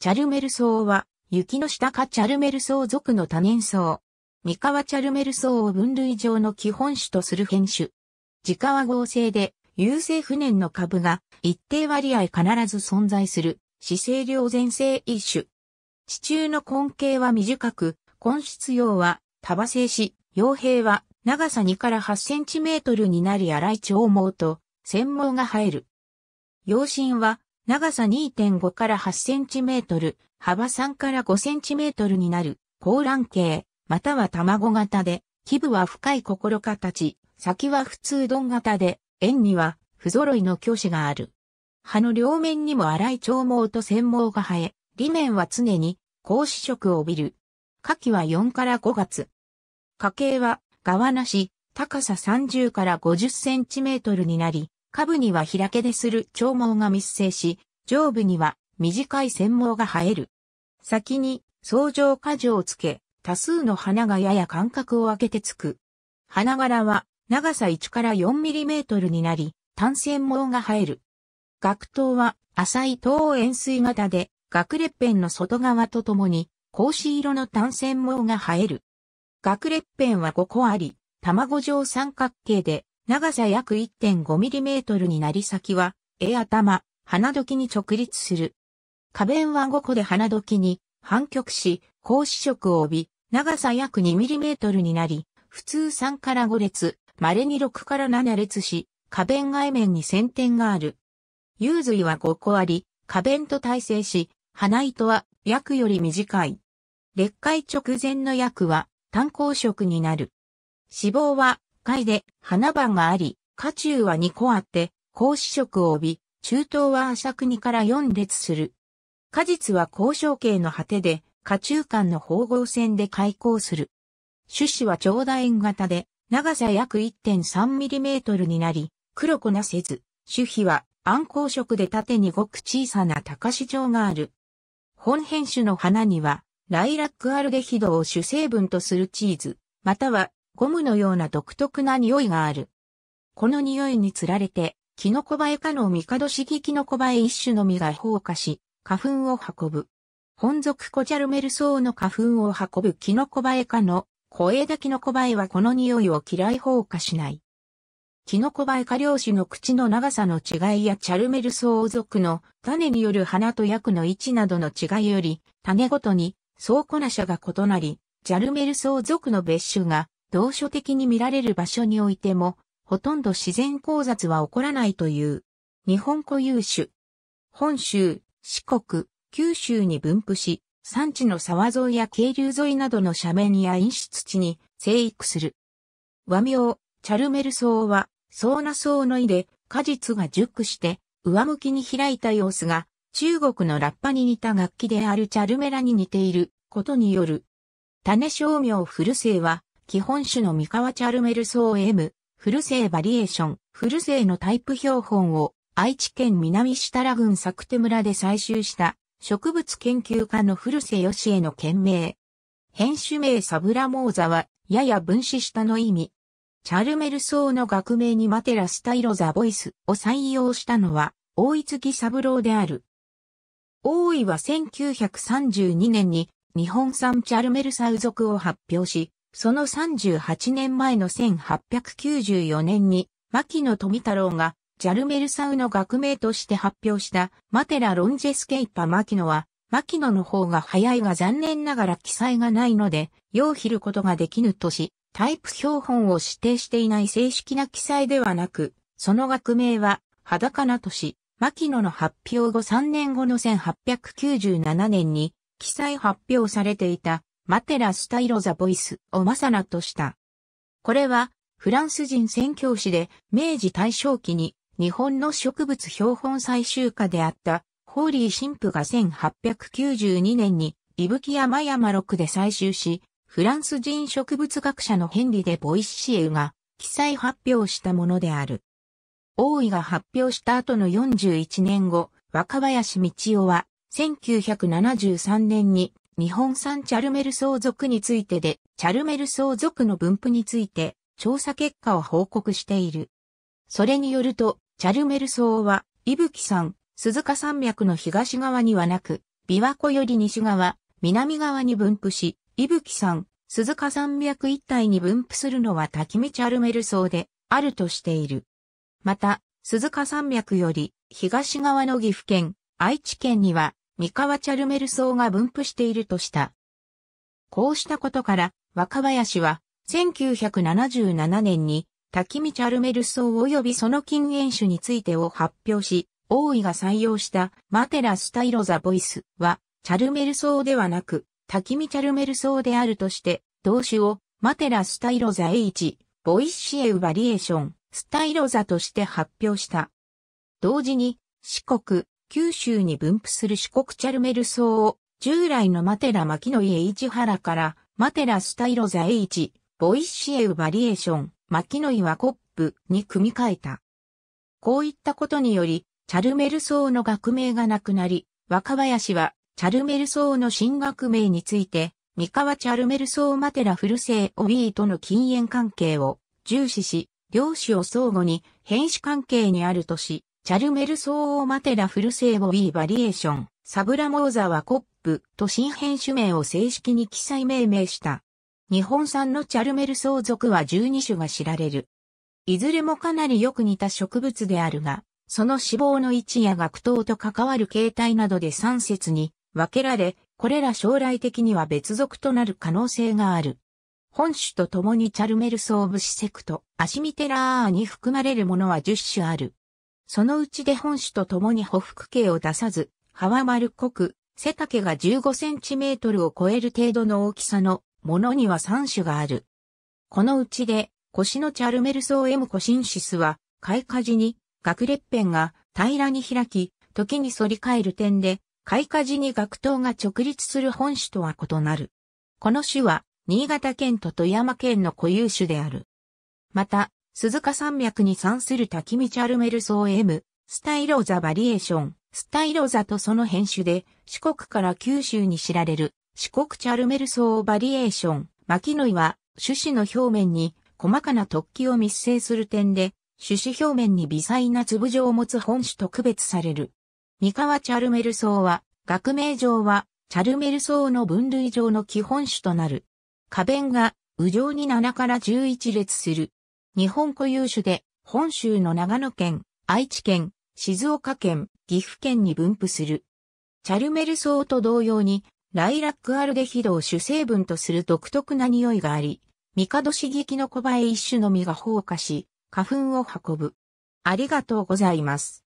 チャルメル草は、雪の下かチャルメル草属の多年草。三河チャルメル草を分類上の基本種とする変種。自家は合成で、有性不燃の株が一定割合必ず存在する、姿勢量全性一種。地中の根茎は短く、根質葉は束性し、葉兵は長さ2から8センチメートルになり荒い長毛と、繊毛が生える。養身は長さ2.5から8センチメートル、幅3から5センチメートルになる、高卵形、または卵型で、基部は深い心形、先は普通丼型で、円には不揃いの教師がある。葉の両面にも粗い長毛と繊毛が生え、裏面は常に高子色を帯びる。下記は4から5月。花茎は側なし、高さ30から50センチメートルになり、下部には開けでする長毛が密生し、上部には短い繊毛が生える。先に相乗果樹をつけ、多数の花がやや間隔を空けてつく。花柄は長さ1から4ミリメートルになり、単線毛が生える。学頭は浅い頭円錐型で、学列片の外側とともに、格子色の単線毛が生える。学列片は5個あり、卵状三角形で、長さ約 1.5mm になり先は、絵頭、花時に直立する。花弁は5個で花時に反曲し、格子色を帯び、長さ約 2mm になり、普通3から5列、稀に6から7列し、花弁外面に先天がある。幽髄は5個あり、花弁と対生し、花糸は約より短い。裂開直前の薬は単光色になる。脂肪は階で花番があり、下中は2個あって、公子色を帯び、中東は浅国から4列する。果実は交渉系の果てで、下中間の縫合線で開口する。種子は長楕円型で、長さ約 1.3mm になり、黒こなせず、種皮は暗光色で縦にごく小さな高市状がある。本編種の花には、ライラックアルデヒドを主成分とするチーズ、またはゴムのような独特な匂いがある。この匂いにつられて、キノコバエ科のミカドシギキノコバエ一種の実が放火し、花粉を運ぶ。本属コジャルメルウの花粉を運ぶキノコバエ科の小枝キノコバエはこの匂いを嫌い放火しない。キノコバエ科漁師の口の長さの違いやチャルメルウ属の種による花と薬の位置などの違いより、種ごとに倉庫な者が異なり、ジャルメルウ属の別種が同書的に見られる場所においても、ほとんど自然交雑は起こらないという。日本固有種。本州、四国、九州に分布し、山地の沢沿いや渓流沿いなどの斜面や陰湿地に生育する。和名、チャルメル草は、草な草の井で果実が熟して、上向きに開いた様子が、中国のラッパに似た楽器であるチャルメラに似ていることによる。種商名古生は、基本種の三河チャルメルソー M、フルセイバリエーション、フルセイのタイプ標本を愛知県南設楽郡作手村で採集した植物研究家の古瀬義恵の件名。編種名サブラモーザは、やや分子下の意味。チャルメルソーの学名にマテラスタイロザボイスを採用したのは、大井月三郎である。大井は1932年に日本産チャルメルサウ属を発表し、その38年前の1894年に、牧野富太郎が、ジャルメルサウの学名として発表したマテラ・ロンジェスケイパ・牧野は、牧野の方が早いが残念ながら記載がないので、用切ることができぬとし、タイプ標本を指定していない正式な記載ではなく、その学名は、裸なとし、牧野の発表後3年後の1897年に、記載発表されていたマテラスタイロザボイスをマサナとした。これは、フランス人宣教師で、明治大正期に、日本の植物標本採集家であった、ホーリー神父が1892年に、伊吹山山六で採集し、フランス人植物学者のヘンリでボイシエウが、記載発表したものである。王位が発表した後の41年後、若林道夫は、1973年に日本産チャルメル相続についてで、チャルメル相続の分布について、調査結果を報告している。それによると、チャルメル層は、伊吹山、鈴鹿山脈の東側にはなく、琵琶湖より西側、南側に分布し、伊吹山、鈴鹿山脈一帯に分布するのは滝見チャルメル層で、あるとしている。また、鈴鹿山脈より、東側の岐阜県、愛知県には、三河チャルメル層が分布しているとした。こうしたことから、若林は、1977年に、滝見チャルメル層及びその禁煙種についてを発表し、王位が採用したマテラスタイロザボイスは、チャルメル層ではなく、滝見チャルメル層であるとして、動詞をマテラスタイロザ H、ボイシエウバリエーション、スタイロザとして発表した。同時に、四国、九州に分布する四国チャルメル層を、従来のマテラマキノイエ・イチハラから、マテラスタイロザエイチ、ボイシエウバリエーション、マキノイ・ワコップに組み替えた。こういったことにより、チャルメル層の学名がなくなり、若林は、チャルメル層の新学名について、三河チャルメル層マテラフルセイオビーとの禁煙関係を重視し、両氏を相互に変死関係にあるとし、チャルメルソーマテラフルセーボイーバリエーション、サブラモーザはコップと新編種名を正式に記載命名した。日本産のチャルメルソー属は12種が知られる。いずれもかなりよく似た植物であるが、その死亡の位置や学頭と関わる形態などで3節に分けられ、これら将来的には別属となる可能性がある。本種と共にチャルメルソーブシセクト、アシミテラーに含まれるものは10種ある。そのうちで本種と共に補幅径を出さず、葉は丸っこく、背丈が15センチメートルを超える程度の大きさのものには3種がある。このうちで、腰のチャルメルソームコシンシスは、開花時に、学裂片が平らに開き、時に反り返る点で、開花時に学頭が直立する本種とは異なる。この種は、新潟県と富山県の固有種である。また、鈴鹿山脈に関する滝道アルメルソー M、スタイローザバリエーション、スタイローザとその編集で四国から九州に知られる四国チャルメルソーバリエーション、巻きのいは種子の表面に細かな突起を密生する点で、種子表面に微細な粒状を持つ本種と区別される。三河チャルメルソーは、学名上は、チャルメルソーの分類上の基本種となる。花弁が、右上に7から11列する。日本固有種で、本州の長野県、愛知県、静岡県、岐阜県に分布する。チャルメル草と同様に、ライラックアルデヒドを主成分とする独特な匂いがあり、ミカドシギキノコバエ一種の実が放火し、花粉を運ぶ。ありがとうございます。